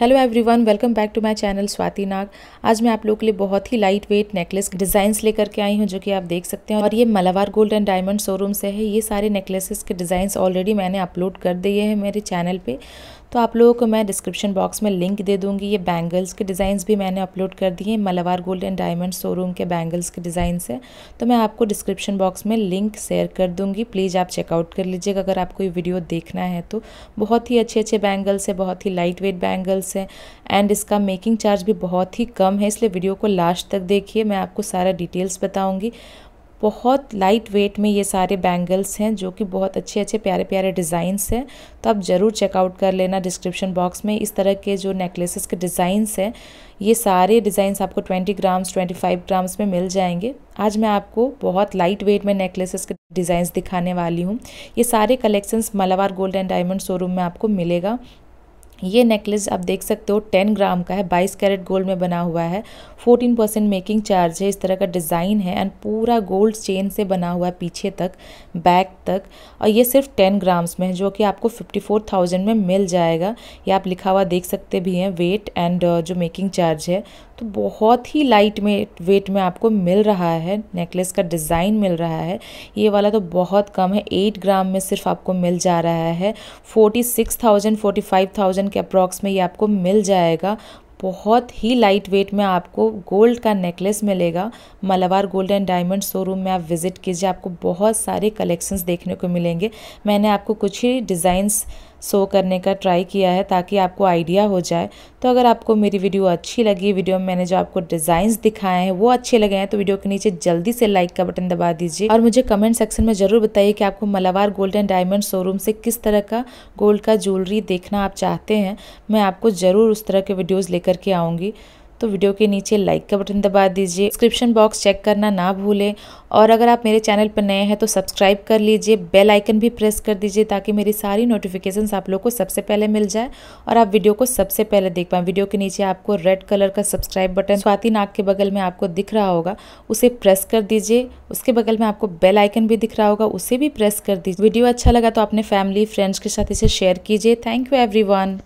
hello everyone welcome back to my channel Swati Nag आज मैं आप लोगों के लिए बहुत ही लाइट वेट नेकलेस डिज़ाइंस लेकर के आई हूँ जो कि आप देख सकते हैं और ये Malabar gold and diamond showroom से है ये सारे नेकलेसेस के डिज़ाइंस ऑलरेडी मैंने अपलोड कर दिए हैं मेरे चैनल पे तो आप लोगों को मैं डिस्क्रिप्शन बॉक्स में लिंक दे दूँगी ये बैंगल्स के डिज़ाइंस भी मैंने अपलोड कर दिए Malabar gold and diamond showroom के बैंगल्स के डिज़ाइन हैं तो मैं आपको डिस्क्रिप्शन बॉक्स में लिंक शेयर कर दूँगी प्लीज़ आप चेकआउट कर लीजिएगा अगर आपको ये वीडियो देखना है तो बहुत ही अच्छे अच्छे बैंगल्स हैं बहुत ही लाइट वेट बैंगल्स हैं एंड इसका मेकिंग चार्ज भी बहुत ही कम है इसलिए वीडियो को लास्ट तक देखिए मैं आपको सारा डिटेल्स बताऊँगी बहुत लाइट वेट में ये सारे बैंगल्स हैं जो कि बहुत अच्छे अच्छे प्यारे प्यारे डिज़ाइंस हैं तो आप ज़रूर चेकआउट कर लेना डिस्क्रिप्शन बॉक्स में इस तरह के जो नेकलेसेस के डिज़ाइंस हैं ये सारे डिज़ाइंस आपको 20 ग्राम्स 25 ग्राम्स में मिल जाएंगे आज मैं आपको बहुत लाइट वेट में नेकलेसेस के डिज़ाइंस दिखाने वाली हूँ ये सारे collections Malabar gold and diamond showroom में आपको मिलेगा ये नेकलेस आप देख सकते हो 10 ग्राम का है 22 कैरेट गोल्ड में बना हुआ है 14 परसेंट मेकिंग चार्ज है इस तरह का डिज़ाइन है एंड पूरा गोल्ड चेन से बना हुआ है पीछे तक बैक तक और ये सिर्फ 10 ग्राम्स में है जो कि आपको 54,000 में मिल जाएगा ये आप लिखा हुआ देख सकते भी हैं वेट एंड uh, जो मेकिंग चार्ज है तो बहुत ही लाइट में वेट में आपको मिल रहा है नेकलेस का डिज़ाइन मिल रहा है ये वाला तो बहुत कम है एट ग्राम में सिर्फ आपको मिल जा रहा है forty six thousand forty five thousand thousand के अप्रॉक्स में ये आपको मिल जाएगा बहुत ही लाइट वेट में आपको गोल्ड का नेकलेस मिलेगा Malabar gold and diamond showroom में आप विज़िट कीजिए आपको बहुत सारे कलेक्शंस देखने को मिलेंगे मैंने आपको कुछ ही डिज़ाइंस शो करने का ट्राई किया है ताकि आपको आइडिया हो जाए तो अगर आपको मेरी वीडियो अच्छी लगी वीडियो में मैंने जो आपको डिज़ाइंस दिखाए हैं वो अच्छे लगे हैं तो वीडियो के नीचे जल्दी से लाइक का बटन दबा दीजिए और मुझे कमेंट सेक्शन में ज़रूर बताइए कि आपको Malabar gold and diamond showroom से किस तरह का गोल्ड का ज्वेलरी देखना आप चाहते हैं मैं आपको ज़रूर उस तरह के वीडियोज़ लेकर के आऊँगी तो वीडियो के नीचे लाइक का बटन दबा दीजिए डिस्क्रिप्शन बॉक्स चेक करना ना भूलें और अगर आप मेरे चैनल पर नए हैं तो सब्सक्राइब कर लीजिए बेल आइकन भी प्रेस कर दीजिए ताकि मेरी सारी नोटिफिकेशंस आप लोग को सबसे पहले मिल जाए और आप वीडियो को सबसे पहले देख पाएँ वीडियो के नीचे आपको रेड कलर का सब्सक्राइब बटन स्वाति नाग के बगल में आपको दिख रहा होगा उसे प्रेस कर दीजिए उसके बगल में आपको बेल आइकन भी दिख रहा होगा उसे भी प्रेस कर दीजिए वीडियो अच्छा लगा तो अपने फैमिली फ्रेंड्स के साथ इसे शेयर कीजिए थैंक यू एवरी